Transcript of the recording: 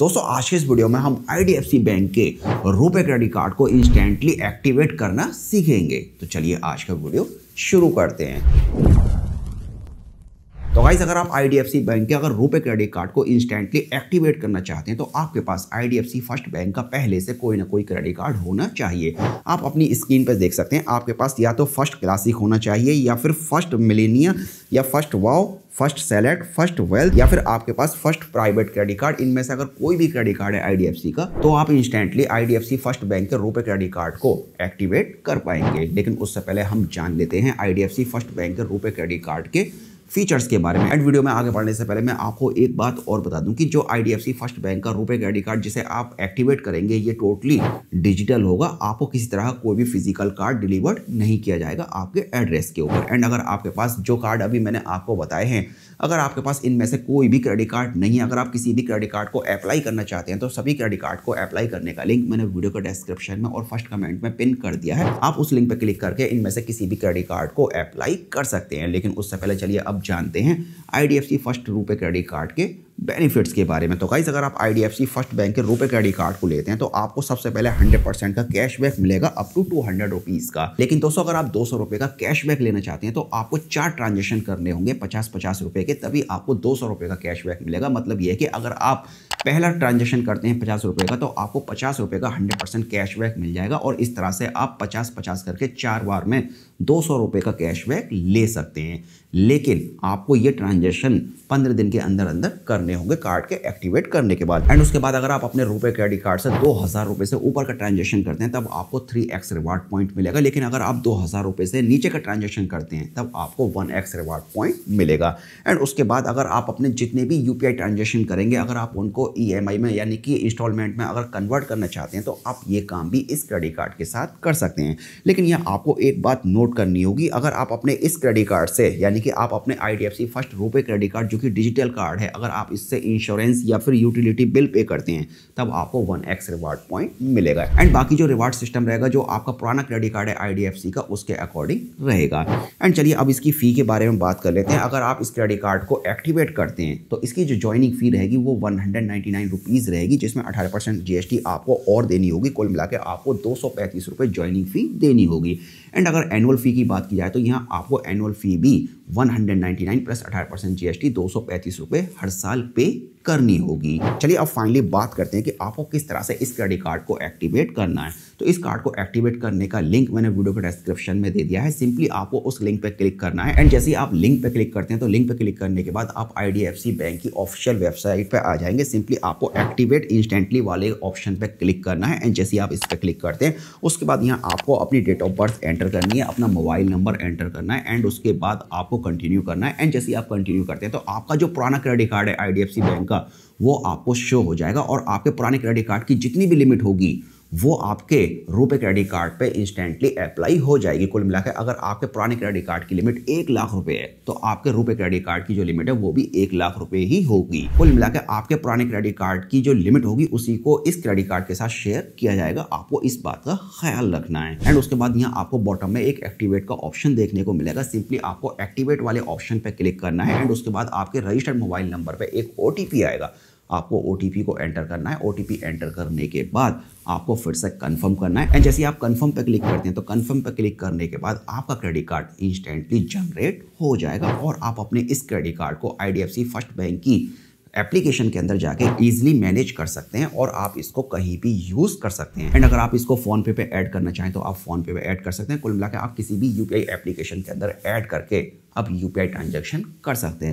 दोस्तों आज के इस वीडियो में हम आई बैंक के रुपए क्रेडिट कार्ड को इंस्टेंटली एक्टिवेट करना सीखेंगे तो चलिए आज का वीडियो शुरू करते हैं गाइस अगर आप आई बैंक के अगर रुपए क्रेडिट कार्ड को इंस्टेंटली एक्टिवेट करना चाहते हैं तो आपके पास आई फर्स्ट बैंक का पहले से कोई ना कोई क्रेडिट कार्ड होना चाहिए आप अपनी स्क्रीन पर देख सकते हैं आपके पास या तो फर्स्ट क्लासिक होना चाहिए या फिर फर्स्ट मिलेनिया या first wow first select first wealth या फिर आपके पास फर्स्ट प्राइवेट क्रेडिट कार्ड इनमें से अगर कोई भी क्रेडिट कार्ड है आई का तो आप इंस्टेंटली आई फर्स्ट बैंक के रुपए क्रेडिट कार्ड को एक्टिवेट कर पाएंगे लेकिन उससे पहले हम जान लेते हैं आई फर्स्ट बैंक के रुपए क्रेडिट कार्ड के फीचर्स के बारे में एंड वीडियो में आगे बढ़ने से पहले मैं आपको एक बात और बता दूं कि जो आईडीएफसी फर्स्ट बैंक का रुपए क्रेडिट कार्ड जिसे आप एक्टिवेट करेंगे ये टोटली डिजिटल होगा आपको किसी तरह कोई भी फिजिकल कार्ड डिलीवर्ड नहीं किया जाएगा आपके एड्रेस के ऊपर एंड अगर आपके पास जो कार्ड अभी मैंने आपको बताए हैं अगर आपके पास इनमें से कोई भी क्रेडिट कार्ड नहीं है अगर आप किसी भी क्रेडिट कार्ड को अप्लाई करना चाहते हैं तो सभी क्रेडिट कार्ड को अप्लाई करने का लिंक मैंने वीडियो के डिस्क्रिप्शन में और फर्स्ट कमेंट में पिन कर दिया है आप उस लिंक पर क्लिक करके इनमें से किसी भी क्रेडिट कार्ड को अप्लाई कर सकते हैं लेकिन उससे पहले चलिए अब जानते हैं I first RuPay credit card के बेनिफिट्स के बारे में तो गाइज अगर आप आई फर्स्ट बैंक के रुपए क्रेडिट कार्ड को लेते हैं तो आपको सबसे पहले 100 परसेंट का कैशबैक मिलेगा up to two hundred rupees का लेकिन दोस्तों अगर आप दो सौ रुपये का कैशबैक लेना चाहते हैं तो आपको चार ट्रांजेक्शन करने होंगे पचास पचास रुपये के तभी आपको दो सौ रुपये का कैशबैक मिलेगा मतलब यह कि अगर आप पहला ट्रांजेक्शन करते हैं पचास रुपये का तो आपको पचास रुपये का हंड्रेड परसेंट कैशबैक मिल जाएगा और इस तरह से आप पचास पचास करके चार बार में दो सौ रुपये का कैशबैक ले सकते हैं लेकिन आपको ये ट्रांजेक्शन पंद्रह दिन के अंदर अंदर करने होंगे कार्ड के एक्टिवेट करने के बाद एंड उसके बाद अगर आप अपने रुपये क्रेडिट कार्ड से दो हज़ार रुपये से ऊपर का ट्रांजेक्शन करते हैं तब आपको थ्री एक्स रिवार्ड पॉइंट मिलेगा लेकिन अगर आप दो हज़ार रुपये से नीचे का ट्रांजेक्शन करते हैं तब आपको वन एक्स रिवार्ड पॉइंट मिलेगा एंड उसके बाद अगर आप अपने जितने भी यू पी ट्रांजेक्शन करेंगे अगर आप उनको ईएमआई e में यानी कि इंस्टॉलमेंट में अगर कन्वर्ट करना चाहते हैं तो आप ये काम भी इस क्रेडिट कार्ड के साथ कर सकते हैं लेकिन यह आपको एक बात नोट करनी होगी अगर आप अपने इस क्रेडिट कार्ड से यानी कि आप अपने I first RuPay credit card जो कि डिजिटल कार्ड है अगर आप इससे इंश्योरेंस या फिर यूटिलिटी बिल पे करते हैं तब आपको वन एक्स रिवार्ड पॉइंट मिलेगा एंड बाकी जो रिवार्ड सिस्टम रहेगा जो आपका पुराना क्रेडिट कार्ड है आई का उसके अकॉर्डिंग रहेगा एंड चलिए अब इसकी फ़ी के बारे में बात कर लेते हैं अगर आप इस क्रेडिट कार्ड को एक्टिवेट करते हैं तो इसकी जो ज्वाइनिंग फ़ी रहेगी वो वन नाइन्टी नाइन रुपीज़ रहेगी जिसमें अठारह परसेंट जी आपको और देनी होगी कुल मिला के आपको दो सौ पैंतीस रुपये ज्वाइनिंग फ़ी देनी होगी एंड अगर एनुअल फ़ी की बात की जाए तो यहाँ आपको एनुअल फ़ी भी 199 प्लस 18 परसेंट जीएसटी दो सौ हर साल पे करनी होगी चलिए अब फाइनली बात करते हैं कि आपको किस तरह से इस क्रेडिट कार्ड को एक्टिवेट करना है तो इस कार्ड को एक्टिवेट करने का लिंक मैंने वीडियो के डिस्क्रिप्शन में दे दिया है सिंपली आपको उस लिंक पर क्लिक करना है एंड जैसे ही आप लिंक पर क्लिक करते हैं तो लिंक पर क्लिक करने के बाद आप आई बैंक की ऑफिशियल वेबसाइट पर आ जाएंगे सिंपली आपको एक्टिवेट इंस्टेंटली वाले ऑप्शन पर क्लिक करना है एंड जैसे आप इस पर क्लिक करते हैं उसके बाद यहाँ आपको अपनी डेट ऑफ बर्थ एंटर करनी है अपना मोबाइल नंबर एंटर करना है एंड उसके बाद आपको आपको कंटिन्यू करना है एंड जैसे ही आप कंटिन्यू करते हैं तो आपका जो पुराना क्रेडिट कार्ड है आई बैंक का वो आपको शो हो जाएगा और आपके पुराने क्रेडिट कार्ड की जितनी भी लिमिट होगी वो आपके रुपए क्रेडिट कार्ड पे इंस्टेंटली अप्लाई हो जाएगी कुल मिलाकर अगर आपके पुराने क्रेडिट कार्ड की लिमिट एक लाख रुपए है तो आपके रुपए क्रेडिट कार्ड की जो लिमिट है वो भी एक लाख रुपए ही होगी कुल मिलाकर आपके पुराने क्रेडिट कार्ड की जो लिमिट होगी उसी को इस क्रेडिट कार्ड के साथ शेयर किया जाएगा आपको इस बात का ख्याल रखना है एंड उसके बाद यहाँ आपको बॉटम में एक एक्टिवेट का ऑप्शन देखने को मिलेगा सिंपली आपको एक्टिवेट वाले ऑप्शन पर क्लिक करना है एंड उसके बाद आपके रजिस्टर्ड मोबाइल नंबर पर एक ओ आएगा आपको ओ को एंटर करना है ओ एंटर करने के बाद आपको फिर से कंफर्म करना है एंड जैसे आप कंफर्म पर क्लिक करते हैं तो कंफर्म पर क्लिक करने के बाद आपका क्रेडिट कार्ड इंस्टेंटली जनरेट हो जाएगा और आप अपने इस क्रेडिट कार्ड को आई फर्स्ट बैंक की एप्लीकेशन के अंदर जाके इजिली मैनेज कर सकते हैं और आप इसको कहीं भी यूज़ कर सकते हैं एंड अगर आप इसको फोन पे पे ऐड करना चाहें तो आप फोन पे पे ऐड कर सकते हैं कुल मिला आप किसी भी यूपीआई एप्लीकेशन के अंदर ऐड करके आप यूपीआई ट्रांजेक्शन कर सकते हैं